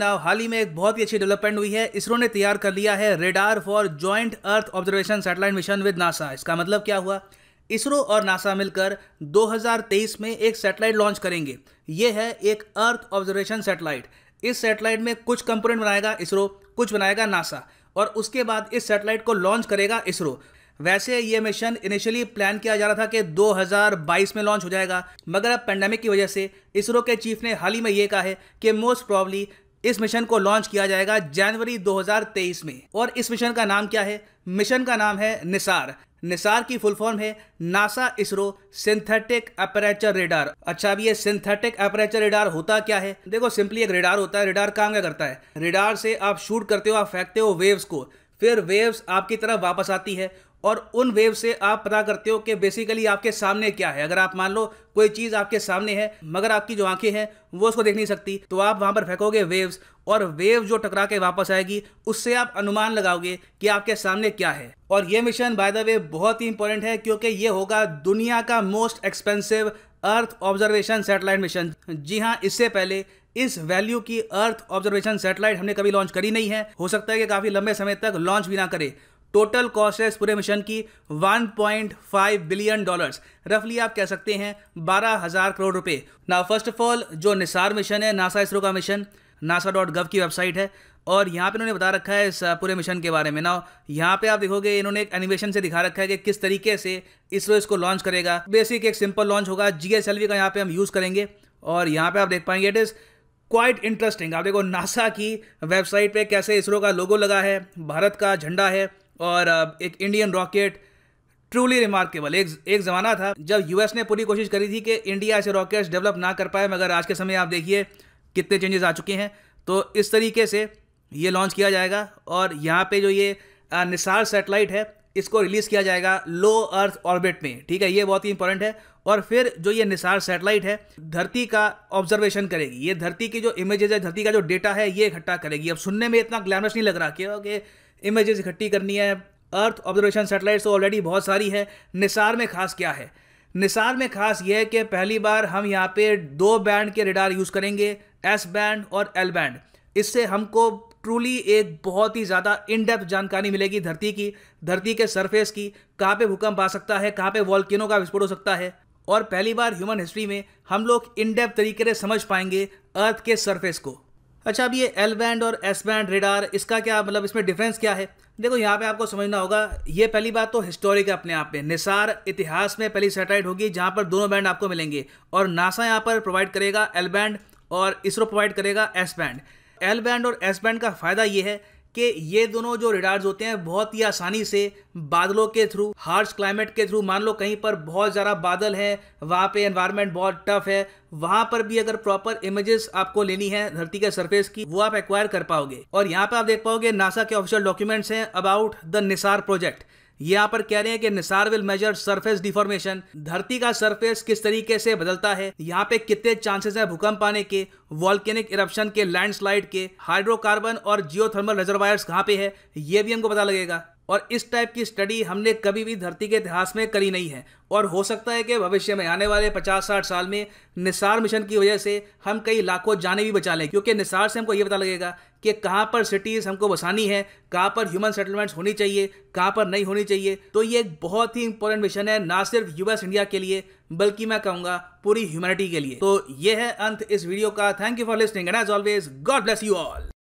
now हाल ही में एक बहुत ही अच्छी डेवलपमेंट हुई है इसरो ने तैयार कर लिया है radar for joint earth observation satellite mission with NASA इसका मतलब क्या हुआ इसरो और नासा मिलकर 2023 में एक सैटेलाइट लॉन्च करेंगे ये है एक अर्थ ऑब्जर्वेशन सैटेलाइट इस सैटेलाइट में कुछ कंपोनेंट बनाएगा इसरो कुछ बनाएगा नासा और उसके बाद इस सैटेलाइट को लॉन्च करेगा इसरो वैसे ये मिशन इनिशियली प्लान किया जा रहा था कि 2022 में लॉन्च हो जाएगा मगर अब पेंडेमिक की वजह से इसरो के चीफ ने हाल ही में ये कहा है कि मोस्ट प्रॉब्ली इस मिशन को लॉन्च किया जाएगा जनवरी 2023 में और इस मिशन का नाम क्या है मिशन का नाम है निसार निसार की फुल फॉर्म है NASA ISRO synthetic aperture radar अच्छा अब ये सिंथेटिक अपरेचर रेडार होता क्या है देखो सिंपली एक रेडार होता है रेडार काम क्या करता है रेडार से आप शूट करते हो आप फेंकते हो वेव्स को फिर वेव्स आपकी तरफ वापस आती है और उन वेव से आप पता करते हो कि बेसिकली आपके सामने क्या है अगर आप मान लो कोई चीज़ आपके सामने है मगर आपकी जो आंखें हैं वो उसको देख नहीं सकती तो आप वहाँ पर फेंकोगे वेव्स और वेव जो टकरा के वापस आएगी उससे आप अनुमान लगाओगे कि आपके सामने क्या है और ये मिशन बाय द वे बहुत ही इंपॉर्टेंट है क्योंकि ये होगा दुनिया का most expensive earth observation satellite mission जी हाँ इससे पहले इस वैल्यू की अर्थ ऑब्जर्वेशन सैटेलाइट हमने कभी लॉन्च करी नहीं है हो सकता है कि काफी लंबे समय तक लॉन्च भी ना करे टोटल कॉस्ट है इस पूरे मिशन की 1.5 बिलियन डॉलर्स रफली आप कह सकते हैं बारह हजार करोड़ रुपए ना फर्स्ट ऑफ ऑल जो निसार मिशन है नासा इसरो का मिशन नासा डॉट गव की वेबसाइट है और यहाँ पे इन्होंने बता रखा है इस पूरे मिशन के बारे में ना यहाँ पे आप देखोगे इन्होंने एक एनिमेशन से दिखा रखा है कि किस तरीके से इसरो इसको लॉन्च करेगा बेसिक एक सिंपल लॉन्च होगा जी का यहाँ पे हम यूज़ करेंगे और यहाँ पे आप देख पाएंगे इट इज़ क्वाइट इंटरेस्टिंग आप देखो नासा की वेबसाइट पे कैसे इसरो का लोगो लगा है भारत का झंडा है और एक इंडियन रॉकेट ट्रूली रिमार्केबल एक एक ज़माना था जब यूएस ने पूरी कोशिश करी थी कि इंडिया ऐसे रॉकेट्स डेवलप ना कर पाए मगर आज के समय आप देखिए कितने चेंजेस आ चुके हैं तो इस तरीके से ये लॉन्च किया जाएगा और यहाँ पे जो ये निसार सेटेलाइट है इसको रिलीज़ किया जाएगा लो अर्थ ऑर्बिट में ठीक है ये बहुत ही इंपॉर्टेंट है और फिर जो ये निसार सेटेलाइट है धरती का ऑब्जर्वेशन करेगी ये धरती की जो इमेजेस है धरती का जो डेटा है ये इकट्ठा करेगी अब सुनने में इतना ग्लैमरस नहीं लग रहा कि ओके इमेजेस इकट्ठी करनी है अर्थ ऑब्जर्वेशन सेटेलाइट तो ऑलरेडी बहुत सारी है निसार में खास क्या है निसार में खास यह है कि पहली बार हम यहाँ पे दो बैंड के रेडार यूज़ करेंगे एस बैंड और एल बैंड इससे हमको ट्रूली एक बहुत ही ज़्यादा इन डेप्थ जानकारी मिलेगी धरती की धरती के सरफेस की कहाँ पे भूकंप आ सकता है कहाँ पे वॉल्किनो का विस्फोट हो सकता है और पहली बार ह्यूमन हिस्ट्री में हम लोग इन डेप्थ तरीके से समझ पाएंगे अर्थ के सरफेस को अच्छा अब ये एल बैंड और एस बैंड रेडार इसका क्या मतलब इसमें डिफरेंस क्या है देखो यहाँ पे आपको समझना होगा ये पहली बात तो हिस्टोरिक है अपने आप में निसार इतिहास में पहली सेटेलाइट होगी जहाँ पर दोनों बैंड आपको मिलेंगे और नासा यहाँ पर प्रोवाइड करेगा एल बैंड और इसरो प्रोवाइड करेगा एस बैंड एल बैंड और एस बैंड का फ़ायदा यह है कि ये दोनों जो रिडार्स होते हैं बहुत ही आसानी से बादलों के थ्रू हार्श क्लाइमेट के थ्रू मान लो कहीं पर बहुत ज़्यादा बादल है वहाँ पे एनवायरनमेंट बहुत टफ है वहाँ पर भी अगर प्रॉपर इमेजेस आपको लेनी है धरती के सरफेस की वो आप एक्वायर कर पाओगे और यहाँ पे आप देख पाओगे नासा के ऑफिशियल डॉक्यूमेंट्स हैं अबाउट द निसार प्रोजेक्ट यहाँ पर कह रहे हैं कि NISAR will measure surface deformation धरती का सरफेस किस तरीके से बदलता है यहाँ पे कितने चांसेस है भूकंप आने के वॉल्केनिक इरप्शन के लैंडस्लाइड के हाइड्रोकार्बन और जियोथर्मल रिजर्वायर्स कहाँ पे है ये भी हमको पता लगेगा और इस टाइप की स्टडी हमने कभी भी धरती के इतिहास में करी नहीं है और हो सकता है कि भविष्य में आने वाले 50-60 साल में निसार मिशन की वजह से हम कई लाखों जाने भी बचा लें क्योंकि निसार से हमको ये पता लगेगा कि कहाँ पर सिटीज़ हमको बसानी है कहाँ पर ह्यूमन सेटलमेंट्स होनी चाहिए कहाँ पर नहीं होनी चाहिए तो ये एक बहुत ही इंपॉर्टेंट मिशन है ना सिर्फ यूएस इंडिया के लिए बल्कि मैं कहूँगा पूरी ह्यूमैनिटी के लिए तो ये है अंत इस वीडियो का thank you for listening and as always God bless you all